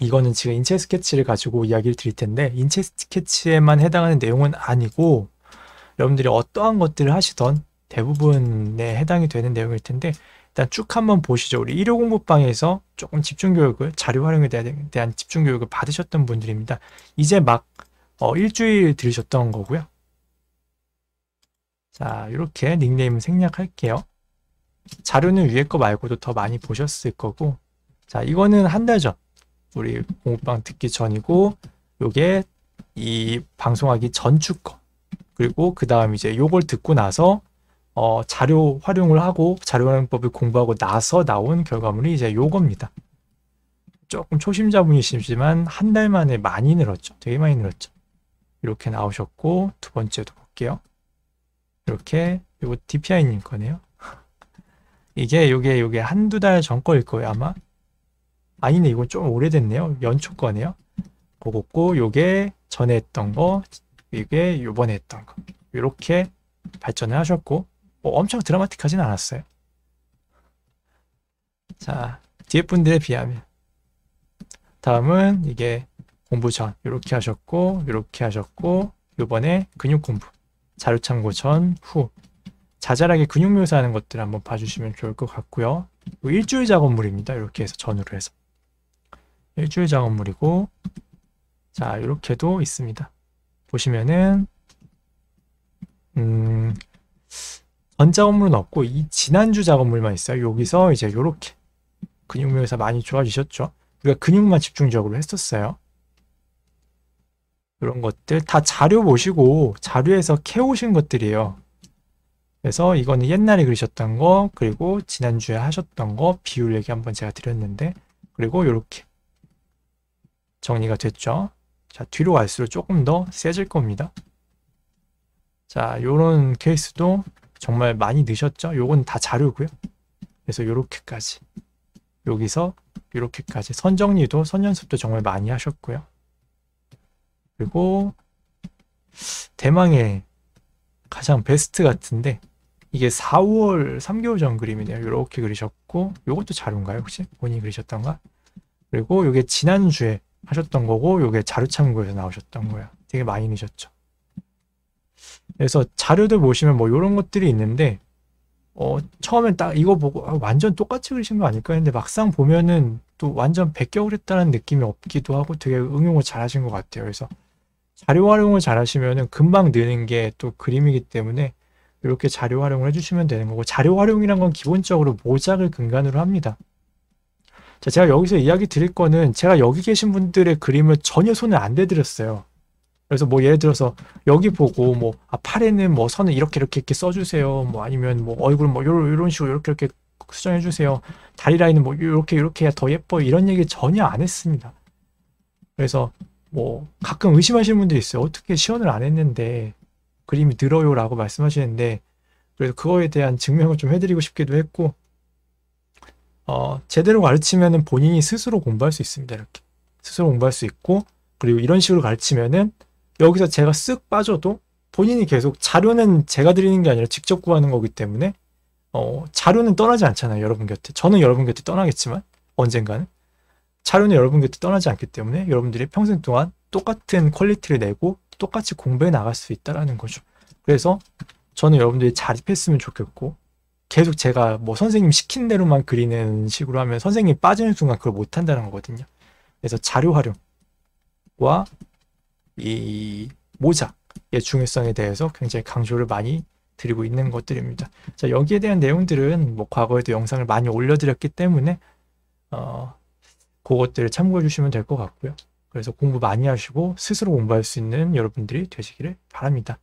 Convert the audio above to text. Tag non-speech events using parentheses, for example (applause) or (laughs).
이거는 지금 인체 스케치를 가지고 이야기를 드릴 텐데 인체 스케치에만 해당하는 내용은 아니고 여러분들이 어떠한 것들을 하시던 대부분에 해당이 되는 내용일 텐데 일단 쭉 한번 보시죠. 우리 1요 공부방에서 조금 집중교육을 자료 활용에 대한 집중교육을 받으셨던 분들입니다. 이제 막 어, 일주일 들으셨던 거고요. 자 이렇게 닉네임 생략할게요. 자료는 위에 거 말고도 더 많이 보셨을 거고 자 이거는 한달전 우리 공부방 듣기 전이고 요게 이 방송하기 전주 거 그리고 그 다음 이제 요걸 듣고 나서 어, 자료 활용을 하고 자료 활용법을 공부하고 나서 나온 결과물이 이제 요겁니다. 조금 초심자분이시지만 한 달 만에 많이 늘었죠. 되게 많이 늘었죠. 이렇게 나오셨고 두 번째도 볼게요. 이렇게 요거 DPI님 거네요. (laughs) 이게 요게 요게 한두 달 전 거일 거예요 아마. 아니네 이건 좀 오래됐네요 연초 거네요 보고고 요게 전에 했던 거 이게 요번에 했던 거 이렇게 발전을 하셨고 뭐 엄청 드라마틱하진 않았어요 자 뒤에 분들에 비하면 다음은 이게 공부 전 이렇게 하셨고 이렇게 하셨고 요번에 근육 공부 자료 참고 전후 자잘하게 근육 묘사하는 것들 한번 봐주시면 좋을 것 같고요 일주일 작업물입니다 이렇게 해서 전후로 해서 일주일 작업물이고 자 이렇게도 있습니다. 보시면은 음, 전 작업물은 없고 이 지난주 작업물만 있어요. 여기서 이제 이렇게 근육 묘서 많이 좋아지셨죠? 우리가 그러니까 근육만 집중적으로 했었어요. 이런 것들 다 자료 보시고 자료에서 캐오신 것들이에요. 그래서 이거는 옛날에 그리셨던 거 그리고 지난주에 하셨던 거 비율 얘기 한번 제가 드렸는데 그리고 이렇게 정리가 됐죠. 자, 뒤로 갈수록 조금 더 세질 겁니다. 자, 요런 케이스도 정말 많이 넣으셨죠? 요건 다 자료고요. 그래서 요렇게까지 여기서 이렇게까지 선정리도 선연습도 정말 많이 하셨고요. 그리고 대망의 가장 베스트 같은데 이게 4월 3개월 전 그림이네요. 이렇게 그리셨고 이것도 자료인가요 혹시? 본인이 그리셨던가? 그리고 이게 지난주에 하셨던 거고 요게 자료 참고에서 나오셨던 거야 되게 많이 넣셨죠 그래서 자료들 보시면 뭐요런 것들이 있는데 어, 처음엔 딱 이거 보고 아, 완전 똑같이 그리신 거 아닐까 했는데 막상 보면은 또 완전 베껴 그렸다는 느낌이 없기도 하고 되게 응용을 잘 하신 것 같아요. 그래서 자료 활용을 잘 하시면은 금방 느는 게 또 그림이기 때문에 이렇게 자료 활용을 해주시면 되는 거고 자료 활용이란 건 기본적으로 모작을 근간으로 합니다. 자, 제가 여기서 이야기 드릴 거는 제가 여기 계신 분들의 그림을 전혀 손을 안 대드렸어요. 그래서 뭐 예를 들어서 여기 보고 뭐 아, 팔에는 뭐 선을 이렇게 이렇게 이렇게 써주세요. 뭐 아니면 뭐 얼굴 뭐 요런 요런 식으로 이렇게 이렇게 수정해 주세요. 다리 라인은 뭐 이렇게 이렇게 해야 더 예뻐 이런 얘기 전혀 안 했습니다. 그래서 뭐 가끔 의심하시는 분들이 있어요. 어떻게 시연을 안 했는데 그림이 늘어요라고 말씀하시는데 그래서 그거에 대한 증명을 좀 해드리고 싶기도 했고 어, 제대로 가르치면은 본인이 스스로 공부할 수 있습니다. 이렇게 스스로 공부할 수 있고 그리고 이런 식으로 가르치면은 여기서 제가 쓱 빠져도 본인이 계속 자료는 제가 드리는 게 아니라 직접 구하는 거기 때문에 어, 자료는 떠나지 않잖아요. 여러분 곁에. 저는 여러분 곁에 떠나겠지만 언젠가는 자료는 여러분 곁에 떠나지 않기 때문에 여러분들이 평생 동안 똑같은 퀄리티를 내고 똑같이 공부해 나갈 수 있다라는 거죠. 그래서 저는 여러분들이 자립했으면 좋겠고 계속 제가 뭐 선생님 시킨 대로만 그리는 식으로 하면 선생님 이 빠지는 순간 그걸 못한다는 거거든요. 그래서 자료 활용과 이 모자의 중요성에 대해서 굉장히 강조를 많이 드리고 있는 것들입니다. 자 여기에 대한 내용들은 뭐 과거에도 영상을 많이 올려드렸기 때문에 어, 그것들을 참고해 주시면 될 것 같고요. 그래서 공부 많이 하시고 스스로 공부할 수 있는 여러분들이 되시기를 바랍니다.